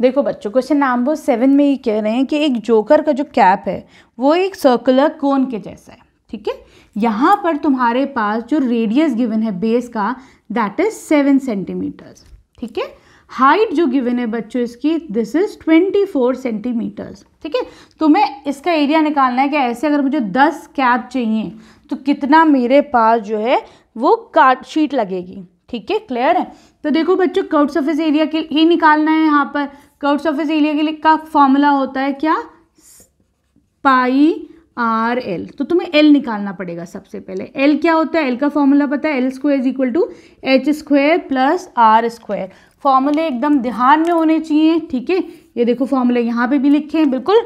देखो बच्चों question number seven में ये कह रहे हैं कि एक जोकर का जो कैप है वो एक सर्कुलर कोन के जैसा है ठीक है यहाँ पर तुम्हारे पास जो रेडियस गिवन है बेस का दैट इज सेवन सेंटीमीटर्स ठीक है हाइट जो गिवन है बच्चों इसकी this is twenty four centimetres ठीक है तुम्हें इसका एरिया निकालना है कि ऐसे अगर मुझे दस कैप चाहिए तो कितना मेरे पास जो है वो कार्ड शीट लगेगी ठीक है क्लियर है तो देखो बच्चों कर्व ऑफिस एरिया के ही निकालना है यहाँ पर कर्व ऑफिस एरिया के लिए का फॉर्मूला होता है क्या पाई आर एल तो तुम्हें एल निकालना पड़ेगा सबसे पहले एल क्या होता है एल का फॉर्मूला पता है l square is equal to h square plus r square फॉर्मूले एकदम ध्यान में होने चाहिए ठीक है ये देखो फॉर्मूले यहाँ पे भी लिखे हैं बिल्कुल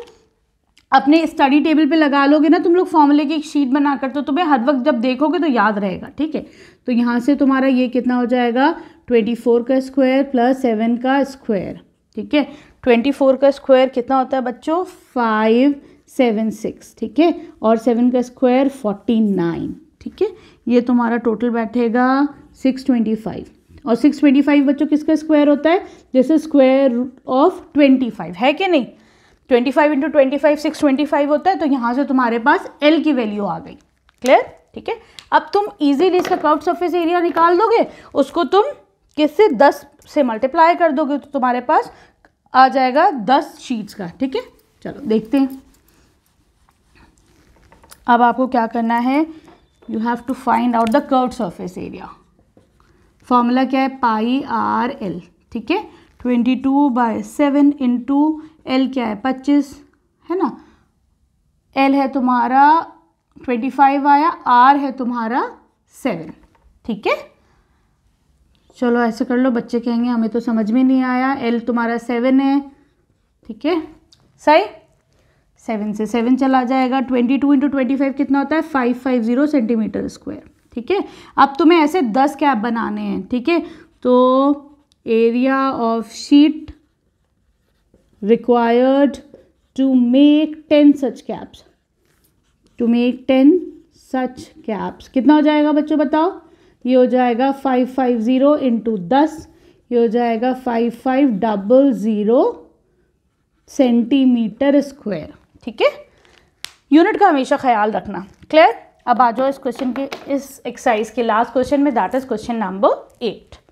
अपने स्टडी टेबल पे लगा लोगे ना तुम लोग फॉर्मूले की एक शीट बनाकर तो तुम्हें हर वक्त जब देखोगे तो याद रहेगा ठीक है तो यहाँ से तुम्हारा ये कितना हो जाएगा ट्वेंटी फोर का स्क्वायर प्लस सेवन का स्क्वायर ठीक है ट्वेंटी फोर का स्क्वायर कितना होता है बच्चों फाइव सेवन सिक्स ठीक है और सेवन का स्क्वायर फोर्टी नाइन ठीक है ये तुम्हारा टोटल बैठेगा सिक्स ट्वेंटी फाइव और सिक्स ट्वेंटी फाइव बच्चों किसका स्क्वायर होता है जैसे स्क्वायर ऑफ ट्वेंटी फाइव है कि नहीं twenty five into twenty five six twenty five होता है तो यहाँ से तुम्हारे पास एल की वैल्यू आ गई क्लियर ठीक है अब तुम इजीली इसका कर्व सर्फेस एरिया निकाल दोगे उसको तुम किससे दस से मल्टीप्लाई कर दोगे तो तुम्हारे पास आ जाएगा दस शीट्स का ठीक है चलो देखते हैं अब आपको क्या करना है you have to find out the curve surface area formula क्या है पाई आर एल ठीक है twenty two by seven into l क्या है पच्चीस है ना एल है तुम्हारा ट्वेंटी फाइव आया आर है तुम्हारा सेवन ठीक है चलो ऐसे कर लो बच्चे कहेंगे हमें तो समझ में नहीं आया एल तुम्हारा सेवन है ठीक है सही सेवन से सेवन चला जाएगा twenty two into twenty five कितना होता है five five zero centimetre square ठीक है अब तुम्हें ऐसे दस कैप बनाने हैं ठीक है तो area of sheet required to make ten such caps to make ten such caps कितना हो जाएगा बच्चों बताओ ये हो जाएगा फाइव फाइव ज़ीरो इंटू दस ये हो जाएगा five five double zero centimetre square ठीक है यूनिट का हमेशा ख्याल रखना क्लियर अब आ जाओ इस क्वेश्चन के इस एक्सरसाइज के लास्ट क्वेश्चन में that is question number eight